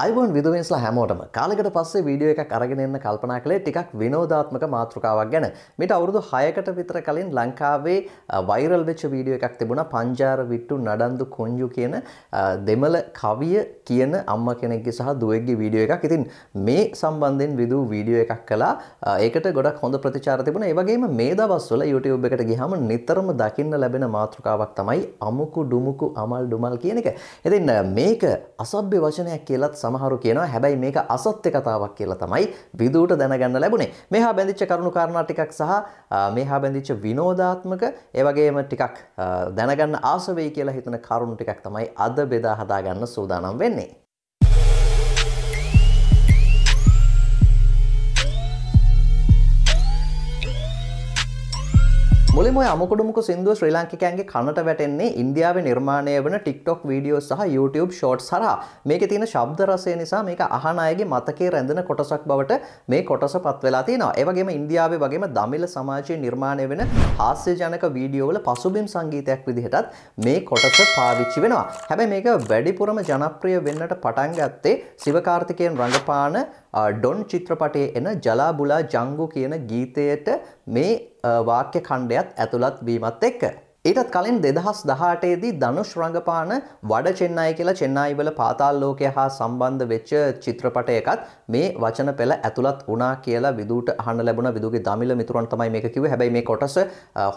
අයිබෝන් විදුවෙන්ස්ලා හැමෝටම කාලෙකට පස්සේ වීඩියෝ එකක් අරගෙන එන්න කල්පනා කළේ ටිකක් විනෝදාත්මක මාතෘකාවක් ගැන. මේට අවුරුදු 6කට විතර කලින් ලංකාවේ වෛරල් වෙච්ච වීඩියෝ එකක් තිබුණා පංජාර විට්ටු නඩන්දු කොන්ජු කියන දෙමළ කවිය කියන අම්මා කෙනෙක්ගේ සහ දුවෙක්ගේ වීඩියෝ එකක්. ඉතින් මේ සම්බන්ධයෙන් විදු වීඩියෝ එකක් කළා. ඒකට ගොඩක් හොඳ ප්‍රතිචාර තිබුණා. ඒ වගේම මේ දවස්වල YouTube එකට ගියාම නිතරම දකින්න ලැබෙන මාතෘකාවක් තමයි අමුකු ඩුමුකු අමල් ඩුමල් කියන එක. ඉතින් මේක අසභ්‍ය වචනයක් කියලාත් සමහරු කියනවා හැබැයි මේක අසත්‍ය කතාවක් කියලා තමයි විදුට දැනගන්න ලැබුණේ. මෙහා බැඳිච්ච කරුණු කාරණා ටිකක් සහ මෙහා බැඳිච්ච විනෝදාත්මක ඒ වගේම ටිකක් දැනගන්න ආස වෙයි කියලා හිතන කරුණු ටිකක් තමයි අද බෙදා හදාගන්න සූදානම් වෙන්නේ. මුලින්ම අමුකුඩුමුක සිින්දුව ශ්‍රී ලාංකිකයන්ගේ කනට වැටෙන්නේ ඉන්දියාව නිර්මාණය වන ටික්ටොක් වීඩියෝ සහ YouTube ෂෝට් සහ මේක තියෙන ශබ්ද රසය නිසා මේක අහනායගේ මතකේ රැඳෙන කොටසක් බවට මේ කොටස පත් වෙලා තියෙනවා. ඒ වගේම ඉන්දියාවේ වගේම දමිළ සමාජයේ නිර්මාණය වෙන හාස්‍යජනක වීඩියෝ වල පසුබිම් සංගීතයක් විදිහටත් මේ කොටස පාවිච්චි වෙනවා. හැබැයි මේක වැඩිපුරම ජනප්‍රිය වෙන්නට පටන් ගත්තේ සිවකාර්තිකයන් රඟපාන ඩොන් චිත්‍රපටයේ එන ජලාබුලා ජංගු කියන ගීතයට මේ වාක්‍ය ඛණ්ඩයත් ඇතුළත් වීමත් එක්ක ඒටත් කලින් දෙදහස් දහටේදී ධනුෂ් රඟපාන වඩ චෙන්නයි කියලා චෙන්නයිවල පාතාල් ලෝකය හා සම්බන්ධ වෙච්ච චිත්‍රපට එකත් මේ වචන පෙළ ඇතුළත් වුණා කියලා විදුට අහන්න ලැබුණ විදුගේ දමිල මිතුරන් තමයි මේක කිව්වේ. හැබැයි මේ කොටස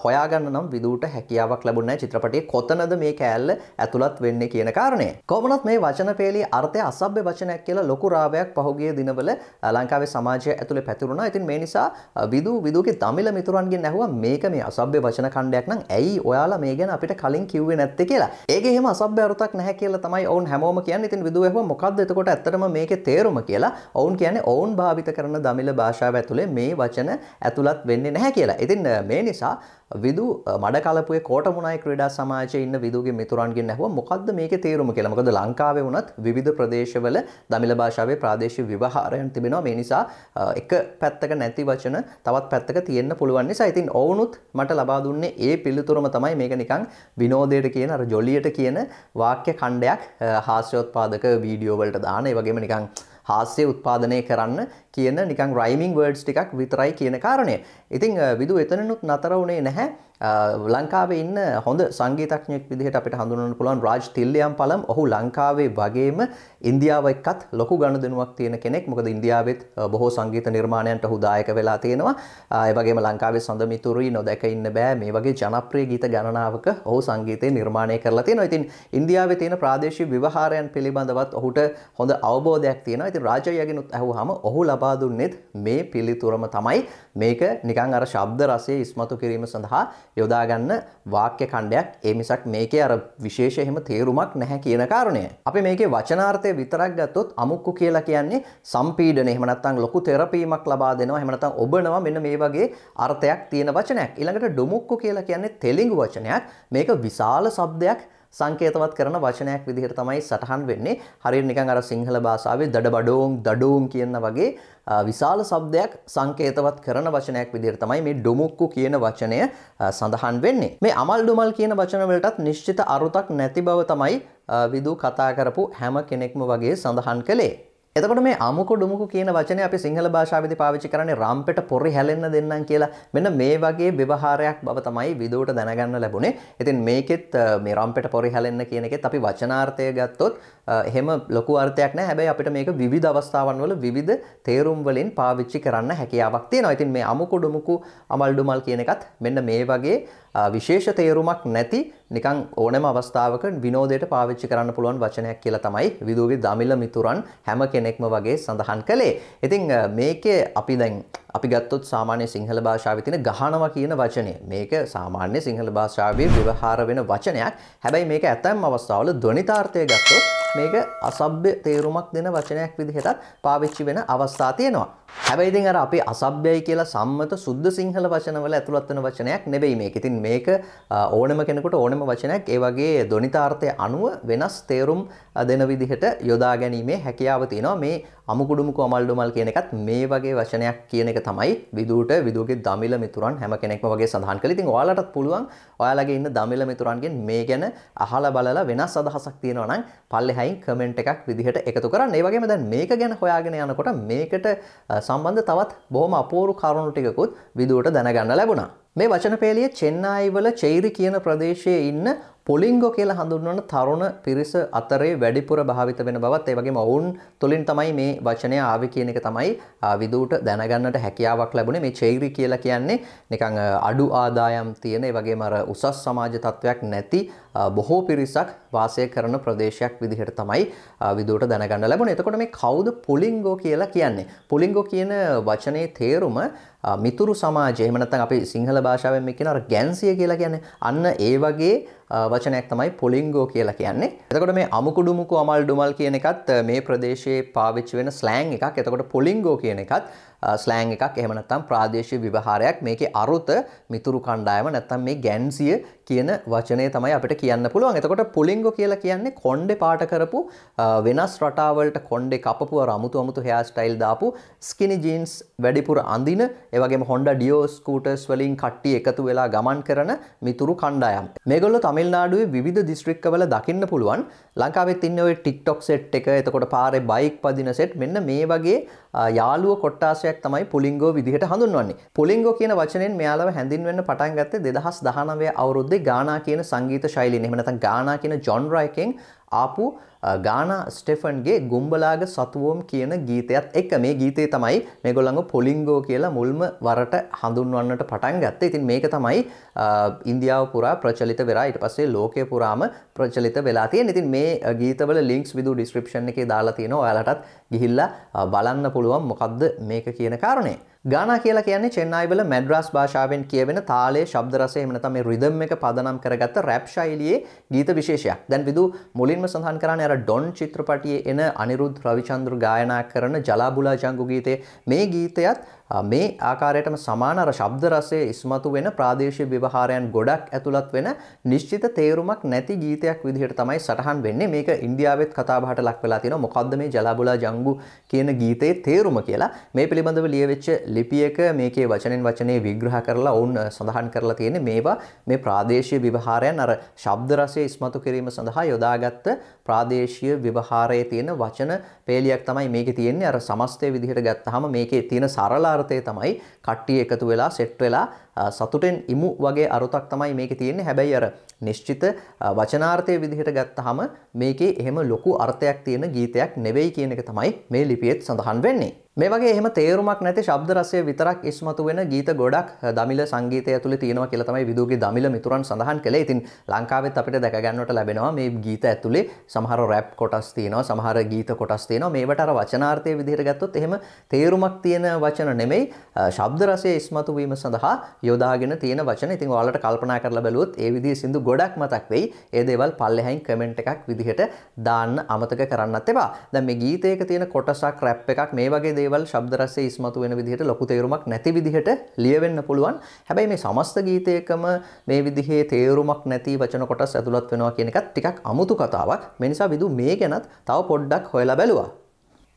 හොයාගන්න නම් විදුට හැකියාවක් ලැබුණේ නැහැ චිත්‍රපටයේ කොතනද මේ කෑල්ල ඇතුළත් වෙන්නේ කියන කාරණය. කොහොමනත් මේ වචන පෙළේ අර්ථය අසභ්‍ය වචනයක් කියලා ලොකු රාවයක් පහුගිය දිනවල ලංකාවේ සමාජය ඇතුළේ පැතිරුණා. ඉතින් මේ නිසා විදු විදුගේ දමිල මිතුරන්ගෙන් ඇහුවා මේක මේ අසභ්‍ය වචන ඛණ්ඩයක් නම් ඇයි ඔයාලා මේ ගැන අපිට කලින් කිව්වේ නැත්තේ කියලා. ඒක එහෙම අසභ්‍ය අරුතක් නැහැ කියලා තමයි ඔවුන් හැමෝම කියන්නේ. ඉතින් විදුව ඇහුවා මොකද්ද එතකොට ඇත්තටම මේකේ තේරුම කියලා. ඔවුන් කියන්නේ ඔවුන් භාවිත කරන දමිළ භාෂාව ඇතුලේ මේ වචන ඇතුළත් වෙන්නේ නැහැ කියලා. ඉතින් මේ නිසා විදු මඩකලපුය කෝටමුණයි ක්‍රඩා සමාජය ඉන්න විදුගේ මිතුරන්ගෙන් නැහුව මොකක්ද මේක තේරුම කියලා මොකද ලංකාවේ වුණත් විවිධ ප්‍රදේශවල දමිළ භාෂාවේ ප්‍රාදේශීය ව්‍යවහාරයන් තිබෙනවා මේ නිසා එක පැත්තක නැති වචන තවත් පැත්තක තියෙන්න පුළුවන් නිසා ඉතින් ඔවුනුත් මට ලබා දුන්නේ ඒ පිළිතුරම තමයි මේක නිකන් විනෝදයට කියන අර ජොලියට කියන වාක්‍ය ඛණ්ඩයක් හාස්‍යෝත්පාදක වීඩියෝ වලට දාන ඒ වගේම නිකන් හාස්‍ය උත්පාදනය කරන්න කියන නිකන් රයිමිං වර්ඩ්ස් ටිකක් විතරයි කියන කාරණය. ඉතිං විදු එතනනුත් නතර වුණේ නැහැ ලංකාවේ ඉන්න හොඳ සංගීතඥයෙක් විදිහට අපිට හඳුනන්න පුළුවන් රාජ් තිල්ලියම් පලම් ඔහු ලංකාවේ වගේම ඉන්දියාව එක්කත් ලොකු ගණුදෙනුවක් තියෙන කෙනෙක් මොකද ඉන්දියාවෙත් බොහෝ සංගීත නිර්මාණයන්ට ඔහු දායක වෙලා තියෙනවා ඒ වගේම ලංකාවේ සඳමිතුරුයි නොදැක ඉන්න බෑ මේ වගේ ජනප්‍රිය ගීත ගණනාවක ඔහු සංගීතය නිර්මාණය කරලා තියෙනවා ඉතින් ඉන්දියාවේ තියෙන ප්‍රාදේශීය ව්‍යවහාරයන් පිළිබඳවත් ඔහුට හොඳ අවබෝධයක් තියෙනවා ඉතින් රාජයගෙනුත් ඇහුවාම ඔහු ලබා දුන්නේත් මේ පිළිතුරම තමයි මේක නිකන් නිකන් අර ශබ්ද රසය ඉස්මතු කිරීම සඳහා යොදාගන්න වාක්‍ය ඛණ්ඩයක් ඒ මිසක් මේකේ අර විශේෂ එහෙම තේරුමක් නැහැ කියන කාරණය. අපි මේකේ වචනාර්ථය විතරක් ගත්තොත් අමුක්කු කියලා කියන්නේ සම්පීඩන එහෙම නැත්නම් ලොකු තෙරපීමක් ලබා දෙනවා එහෙම නැත්නම් ඔබනවා මෙන්න මේ වගේ අර්ථයක් තියෙන වචනයක්. ඊළඟට ඩොමුක්කු කියලා කියන්නේ තෙලිඟු වචනයක්. මේක විශාල શબ્දයක් සංකේතවත් කරන වචනයක් විදිහට තමයි සටහන් වෙන්නේ. හරියට නිකන් අර සිංහල භාෂාවේ දඩබඩෝන් දඩෝන් කියන වගේ විශාල શબ્දයක් සංකේතවත් කරන වචනයක් විදිහට තමයි මේ ඩොමුක්කු කියන වචනය සඳහන් වෙන්නේ. මේ අමල් ඩොමල් කියන වචන වලටත් නිශ්චිත අරුතක් නැති බව තමයි විදු කතා කරපු හැම කෙනෙක්ම වගේ සඳහන් කළේ. එතකොට මේ අමුකු ඩුමුකු කියන වචනේ අපි සිංහල භාෂාවේදී පාවිච්චි කරන්නේ රම්පෙට පොරි හැලෙන්න දෙන්නම් කියලා. මෙන්න මේ වගේ behaviorයක් බව තමයි විදුවට දැනගන්න ලැබුණේ. ඉතින් මේකෙත් මේ රම්පෙට පොරි හැලෙන්න කියන එකෙත් අපි වචනාර්ථය ගත්තොත් එහෙම ලොකු අර්ථයක් නැහැ. හැබැයි අපිට මේක විවිධ අවස්ථාවන් වල විවිධ තේරුම් වලින් පාවිච්චි කරන්න හැකියාවක් තියෙනවා. ඉතින් මේ අමුකු ඩුමුකු අමල් ඩුමල් කියන එකත් මෙන්න මේ වගේ විශේෂ තේරුමක් නැති නිකං ඕනම අවස්ථාවක විනෝදයට පාවිච්චි කරන්න පුළුවන් වචනයක් කියලා තමයි විදුගේ දමිල මිතුරන් හැම කෙනෙක්ම වගේ සඳහන් කළේ. ඉතින් මේකේ අපි දැන් අපි ගත්තොත් සාමාන්‍ය සිංහල භාෂාවේ තියෙන ගහනවා කියන වචනේ. මේක සාමාන්‍ය සිංහල භාෂාවේ ව්‍යවහාර වෙන වචනයක්. හැබැයි මේක ඇතැම් අවස්ථාවල ධ්වනිතාර්ථය ගත්තොත් මේක අසභ්‍ය තේරුමක් දෙන වචනයක් විදිහටත් පාවිච්චි වෙන අවස්ථා තියෙනවා. හැබැයි ඉතින් අර අපි අසභ්‍යයි කියලා සම්මත සුද්ධ සිංහල වචනවල ඇතුළත් වෙන වචනයක් නෙවෙයි මේක. ඉතින් ඉතින් මේක ඕනම කෙනෙකුට ඕනම වචනයක් ඒ වගේ ධොනිතාර්ථය අනුව වෙනස් තේරුම් දෙන විදිහට යොදා ගැනීමේ හැකියාව තියෙනවා මේ අමුකුඩුමුකු අමල්ඩුමල් කියන එකත් මේ වගේ වචනයක් කියන එක තමයි විදුට විදුගේ දමිල මිතුරන් හැම කෙනෙක්ම වගේ සඳහන් කළ ඉතින් ඔයාලටත් පුළුවන් ඔයාලගේ ඉන්න දමිල මිතුරන්ගෙන් මේ ගැන අහලා බලලා වෙනස් අදහසක් තියෙනවා නම් පල්ලෙහායින් කමෙන්ට් එකක් විදිහට එකතු කරන්න. ඒ වගේම දැන් මේක ගැන හොයාගෙන යනකොට මේකට සම්බන්ධ තවත් බොහොම අපූර්ව කරුණු ටිකකුත් විදුවට දැනගන්න ලැබුණා. මේ වචන පේලිය චෙන්නායිවල චෛරි කියන ප්‍රදේශයේ ඉන්න පොලිංගෝ කියලා හඳුන්වන තරුණ පිරිස අතරේ වැඩිපුර භාවිත වෙන බවත් ඒ වගේම ඔවුන් තුලින් තමයි මේ වචනය ආවේ කියන එක තමයි විදූට දැනගන්නට හැකියාවක් ලැබුණේ මේ චේරි කියලා කියන්නේ නිකන් අඩු ආදායම් තියෙන ඒ වගේම අර උසස් සමාජ තත්වයක් නැති බොහෝ පිරිසක් වාසය කරන ප්‍රදේශයක් විදිහට තමයි විදූට දැනගන්න ලැබුණේ. එතකොට මේ කවුද පොලිංගෝ කියලා කියන්නේ? පොලිංගෝ කියන වචනේ තේරුම මිතුරු සමාජය එහෙම නැත්නම් අපි සිංහල භාෂාවෙන් මේ කියන අර ගැන්සිය කියලා කියන්නේ අන්න ඒ වගේ වචනයක් තමයි පොලිංගෝ කියලා කියන්නේ. එතකොට මේ අමුකුඩුමුකු අමල් ඩුමල් කියන එකත් මේ ප්‍රදේශයේ පාවිච්චි වෙන ස්ලෑන් එකක්. එතකොට පොලිංගෝ කියන එකත් ස්ලෑන් එකක් එහෙම නැත්නම් ප්‍රාදේශීය ව්‍යවහාරයක් මේකේ අරුත මිතුරු කණ්ඩායම නැත්නම් මේ ගැන්සිය කියන වචනය තමයි අපිට කියන්න පුළුවන්. එතකොට පුලිංගෝ කියලා කියන්නේ කොණ්ඩේ පාට කරපු වෙනස් රටාවලට කොණ්ඩේ කපපු අමුතු අමුතු හෙයා ස්ටයිල් දාපු ස්කිනි ජීන්ස් වැඩිපුර අඳින ඒ වගේම Honda Dio scooters වලින් කට්ටිය එකතු වෙලා ගමන් කරන මිතුරු කණ්ඩායම්. මේගොල්ලෝ තමිල්නාඩුවේ විවිධ දිස්ත්‍රික්කවල දකින්න පුළුවන්. ලංකාවෙත් ඉන්න ඔය TikTok සෙට් එක එතකොට පාරේ බයික් පදින සෙට් මෙන්න මේ වගේ යාලුව කොට්ටාසයක් තමයි පුලිංගෝ විදිහට හඳුන්වන්නේ. පුලිංගෝ කියන වචනෙන් මෙයාලව හැඳින්වෙන්න පටන් ගත්තේ 2019 අවුරුද්දේ ගානා කියන සංගීත ශෛලියෙන්. එහෙම නැත්නම් ගානා කියන ජොන්රා එකෙන් ආපු ගානා ස්ටෙෆන්ගේ ගුම්බලාග සතුවෝම් කියන ගීතයත් එක්ක මේ ගීතේ තමයි මේගොල්ලන්ව පොලිංගෝ කියලා මුල්ම වරට හඳුන්වන්නට පටන් ගත්තේ. ඉතින් මේක තමයි ඉන්දියාව පුරා ප්‍රචලිත වෙලා ඊට පස්සේ ලෝකය පුරාම ප්‍රචලිත වෙලා තියෙන. ඉතින් මේ ගීතවල ලින්ක්ස් විදු ඩිස්ක්‍රිප්ෂන් එකේ දාලා තියෙනවා. ඔයාලටත් ගිහිල්ලා බලන්න පුළුවන් මොකක්ද මේක කියන කාරණේ. ගානා කියලා කියන්නේ චෙන්නයිවල මැඩ්‍රස් භාෂාවෙන් කියවෙන තාලේ ශබ්ද රසය එහෙම නැත්නම් මේ රිද්ම් එක පදනම් කරගත්ත රැප් ශෛලියේ ගීත විශේෂයක්. දැන් විදු මුලින්ම සඳහන් කරන්නේ අර ඩොන් චිත්‍රපටියේ එන අනිරුද්ධ රවිචන්ද්‍ර ගායනා කරන ජලාබුලා ජංගු ගීතේ මේ ගීතයත් මේ ආකාරයටම සමාන අර ශබ්ද රසය ඉස්මතු වෙන ප්‍රාදේශීය ව්‍යවහාරයන් ගොඩක් ඇතුළත් වෙන නිශ්චිත තේරුමක් නැති ගීතයක් විදිහට තමයි සටහන් වෙන්නේ. මේක ඉන්දියාවෙත් කතාබහට ලක් වෙලා තියෙනවා. මොකද්ද මේ ජලාබුලා ජංගු නංගු කියන ගීතයේ තේරුම කියලා මේ පිළිබඳව ලියවෙච්ච ලිපියක මේකේ වචනෙන් වචනේ විග්‍රහ කරලා ඔවුන් සඳහන් කරලා තියෙන මේවා මේ ප්‍රාදේශීය විවහාරයන් අර ශබ්ද රසය ඉස්මතු කිරීම සඳහා යොදාගත්ත ප්‍රාදේශීය විවහාරයේ තියෙන වචන පේලියක් තමයි මේකේ තියෙන්නේ අර සමස්තය විදිහට ගත්තාම මේකේ තියෙන සරල අර්ථය තමයි කට්ටිය එකතු වෙලා සෙට් වෙලා සතුටෙන් ඉමු වගේ අරුතක් තමයි මේක තියෙන්නේ හැබැයි අර නිශ්චිත වචනාර්ථය විදිහට ගත්තහම මේකේ එහෙම ලොකු අර්ථයක් තියෙන ගීතයක් නෙවෙයි කියන එක තමයි මේ ලිපියෙත් සඳහන් වෙන්නේ මේ වගේ එහෙම තේරුමක් නැති ශබ්ද රසය විතරක් ඉස්මතු වෙන ගීත ගොඩක් දමිළ සංගීතය ඇතුළේ තියෙනවා කියලා තමයි විදුගේ දමිළ මිතුරන් සඳහන් කළේ. ඉතින් ලංකාවෙත් අපිට දැක ගන්නට ලැබෙනවා මේ ගීත ඇතුළේ සමහර රැප් කොටස් තියෙනවා, සමහර ගීත කොටස් තියෙනවා. මේවට අර වචනාර්ථයේ විදිහට ගත්තොත් එහෙම තේරුමක් තියෙන වචන නෙමෙයි, ශබ්ද රසය ඉස්මතු වීම සඳහා යොදාගෙන තියෙන වචන. ඉතින් ඔයාලට කල්පනා කරලා බැලුවොත් ඒ විදිහේ සින්දු ගොඩක් මතක් වෙයි. ඒ දේවල් පල්ලෙහායින් කමෙන්ට් එකක් විදිහට දාන්න අමතක කරන්නත් එපා. දැන් මේ ගීතයක තියෙන කොටසක් රැප් එකක් මේ වගේ දේවල් ශබ්දරස්සේ ඉස්මතු වෙන විදිහට ලොකු තේරුමක් නැති විදිහට ලියවෙන්න පුළුවන් හැබැයි මේ සමස්ත ගීතයකම මේ විදිහේ තේරුමක් නැති වචන කොටස් ඇතුළත් වෙනවා කියන එකත් ටිකක් අමුතු කතාවක් මේ නිසා විදු මේ ගැනත් තව පොඩ්ඩක් හොයලා බැලුවා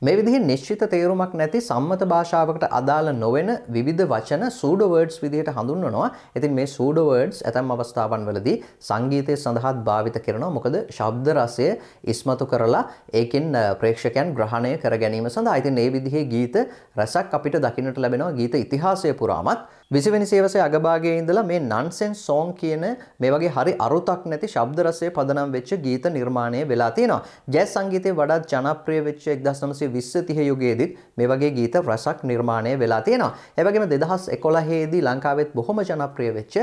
මේ විදිහේ නිශ්චිත තේරුමක් නැති සම්මත භාෂාවකට අදාළ නොවන විවිධ වචන සූඩෝ වර්ඩ්ස් විදිහට හඳුන්වනවා. ඉතින් මේ සූඩෝ වර්ඩ්ස් ඇතම් අවස්ථාවන් වලදී සංගීතය සඳහාත් භාවිත කරනවා. මොකද ශබ්ද රසය ඉස්මතු කරලා ඒකෙන් ප්‍රේක්ෂකයන් ග්‍රහණය කර ගැනීම සඳහා. ඉතින් මේ විදිහේ ගීත රසක් අපිට දකින්නට ලැබෙනවා ගීත ඉතිහාසය පුරාමත්. විසිවෙනි සේවසේ අගභාගයේ ඉඳලා මේ නන්සෙන් සෝන් කියන මේ වගේ හරි අරුතක් නැති ශබ්ද රසයේ පදනම් වෙච්ච ගීත නිර්මාණය වෙලා තියෙනවා. ජැස් සංගීතයේ වඩාත් ජනප්‍රිය වෙච්ච 1920 30 යුගයේදීත් මේ වගේ ගීත රසක් නිර්මාණය වෙලා තියෙනවා. ඒ වගේම 2011 දී ලංකාවෙත් බොහොම ජනප්‍රිය වෙච්ච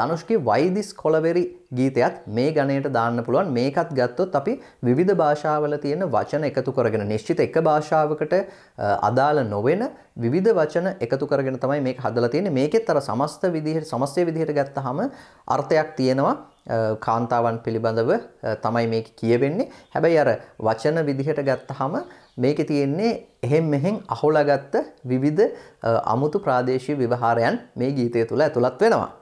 ධනුෂ්කි වයිදිස් කොලවෙරි ගීතයත් මේ ගණයට දාන්න පුළුවන් මේකත් ගත්තොත් අපි විවිධ භාෂාවල තියෙන වචන එකතු කරගෙන නිශ්චිත එක භාෂාවකට අදාළ නොවෙන විවිධ වචන එකතු කරගෙන තමයි මේක හදලා තියෙන්නේ මේකෙත් අර සමස්ත විදිහට සමස්තය විදිහට ගත්තාම අර්ථයක් තියෙනවා කාන්තාවන් පිළිබඳව තමයි මේක කියවෙන්නේ හැබැයි අර වචන විදිහට ගත්තාම මේක තියෙන්නේ එහෙම් මෙහෙන් අහොලාගත්ත විවිධ අමුතු ප්‍රාදේශීය විවහාරයන් මේ ගීතය තුළ ඇතුළත් වෙනවා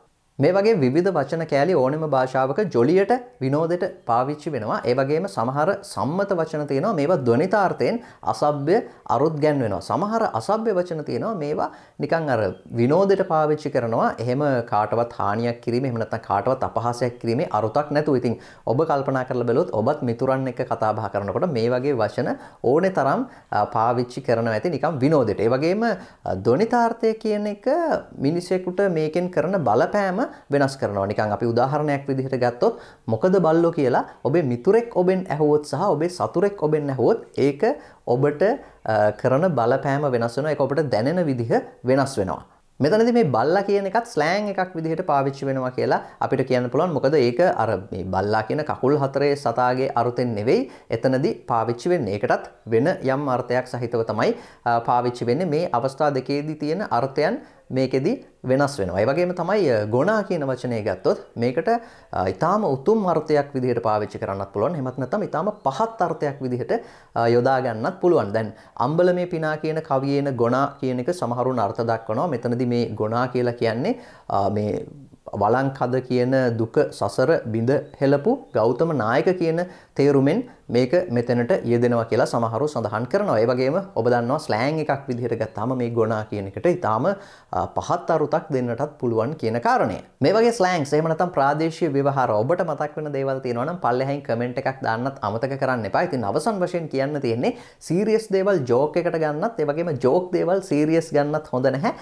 මේ වගේ විධ වචන කෑලි ඕනෙම භාෂාවක ජොලියට විනෝදයට පාවිච්චි වෙනවා ඒවගේම සමහර සම්මත වචන තියෙනවා මේවා ධනිතාර්ථයෙන් අසභ්‍ය අරුත් ගැන් වෙනවා සමහර අසභ්‍ය වචන තියෙනවා මේවා නිකං අර විනෝදයට පාවිච්චි කරනවා එහෙම කාටවත් හානියක් කිරීම එමනත කාටවත් අපහසයක් කිරීමේ අරුතක් නැතු ඉතින් ඔබ කල්පනා කරල බැලොත් ඔබත් මිතුරන් එක කතාබා කරනකොට මේ වගේ වචන ඕනෙ තරම් පාවිච්චි කරන ඇති නිකම් විනෝදයට ඒවගේම ධනිතාර්ථය කියන එක මිනිසෙකුට මේකෙන් කරන බලපෑම වෙනස් කරනවා නිකන් අපි උදාහරණයක් විදිහට ගත්තොත් මොකද බල්ලෝ කියලා ඔබේ මිතුරෙක් ඔබෙන් ඇහුවොත් සහ ඔබේ සතුරෙක් ඔබෙන් ඇහුවොත් ඒක ඔබට කරන බලපෑම වෙනස් වෙනවා ඒක ඔබට දැනෙන විදිහ වෙනස් වෙනවා මෙතනද මේ බල්ලා කියන එකත් ස්ලෑන් එකක් විදිහට පාවිච්චි වෙනවා කියලා අපිට කියන්න පුළුවන් මොකද ඒක අර මේ බල්ලා කියන කකුල් හතරේ සතාගේ අරුතෙන් නෙවෙයි එතනදී පාවිච්චි වෙන්නේ. ඒකටත් වෙන යම් අර්ථයක් සහිතව තමයි පාවිච්චි වෙන්නේ. මේ අවස්ථා දෙකේදී තියෙන අර්ථයන් මේකෙදි වෙනස් වෙනවා. ඒ වගේම තමයි ගොනා කියන වචනය ගත්තොත් මේකට ඊටාම උතුම් අර්ථයක් විදිහට පාවිච්චි කරන්නත් පුළුවන්. එහෙමත් නැත්නම් ඊටාම පහත් අර්ථයක් විදිහට යොදා ගන්නත් පුළුවන්. දැන් අම්බල මේ පිනා කියන කවියේන ගොනා කියන එක සමහරුන් අර්ථ දක්වනවා. මෙතනදී මේ ගොනා කියලා කියන්නේ මේ වලංකද කියන දුක සසර බිඳ හෙළපු ගෞතම නායක කියන තේරුමෙන් මේක මෙතනට යෙදෙනවා කියලා සමහරු සඳහන් කරනවා. ඒ වගේම ඔබ දන්නවා ස්ලෑන් එකක් විදිහට ගත්තාම මේ ගොනා කියන එකට ඊටාම පහත් අරුතක් දෙන්නටත් පුළුවන් කියන කාරණය. මේ වගේ ස්ලෑන්ස් එහෙම නැත්නම් ප්‍රාදේශීය ව්‍යවහාර ඔබට මතක් වෙන දේවල් තියෙනවා නම් පල්ලෙහායින් කමෙන්ට් එකක් දාන්නත් අමතක කරන්න එපා. ඉතින් අවසන් වශයෙන් කියන්න තියෙන්නේ සීරියස් දේවල් ජෝක් එකට ගන්නත් ඒ වගේම ජෝක් දේවල් සීරියස් ගන්නත් හොඳ නැහැ.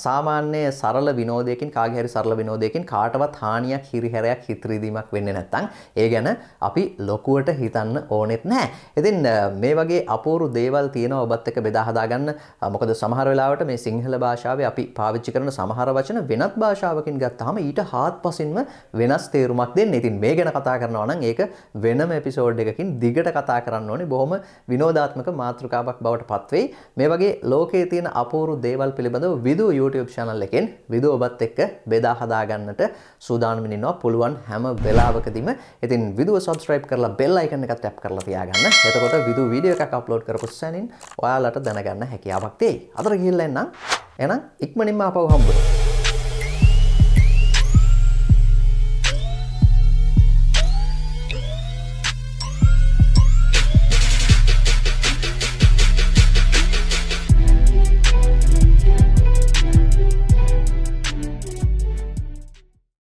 සාමාන්‍ය සරල විනෝදයකින් කාගේ හරි සරල විනෝදයකින් කාටවත් හානියක් හිරිහැරයක් හිතරිදීමක් වෙන්නේ නැත්නම් ඒ ගැන අපි ලොකුවට හිතන්න කරන්න ඕනෙත් නෑ. ඉතින් මේ වගේ අපූරු දේවල් තියෙනවා ඔබත් එක්ක බෙදා හදා ගන්න. මොකද සමහර වෙලාවට මේ සිංහල භාෂාවේ අපි පාවිච්චි කරන සමහර වචන වෙනත් භාෂාවකින් ගත්තාම ඊට හාත්පසින්ම වෙනස් තේරුමක් දෙන්නේ. ඉතින් මේ ගැන කතා කරනවා නම් ඒක වෙනම එපිසෝඩ් එකකින් දිගට කතා කරන්න ඕනේ. බොහොම විනෝදාත්මක මාතෘකාවක් බවට පත්වෙයි. මේ වගේ ලෝකයේ තියෙන අපූරු දේවල් පිළිබඳව විදු YouTube channel එකෙන් විදු ඔබත් එක්ක බෙදා හදා ගන්නට සූදානම් වෙනවා පුළුවන් හැම වෙලාවකදීම. ඉතින් විදුව subscribe කරලා bell icon එකත් තැප් කරලා තියාගන්න එතකොට විදු වීඩියෝ එකක් අප්ලෝඩ් කරපු සැනින් ඔයාලට දැනගන්න හැකියාවක් තියෙයි. අතර ගිහිල්ලා එන්න. එහෙනම් ඉක්මනින්ම ආපහු හම්බුනේ.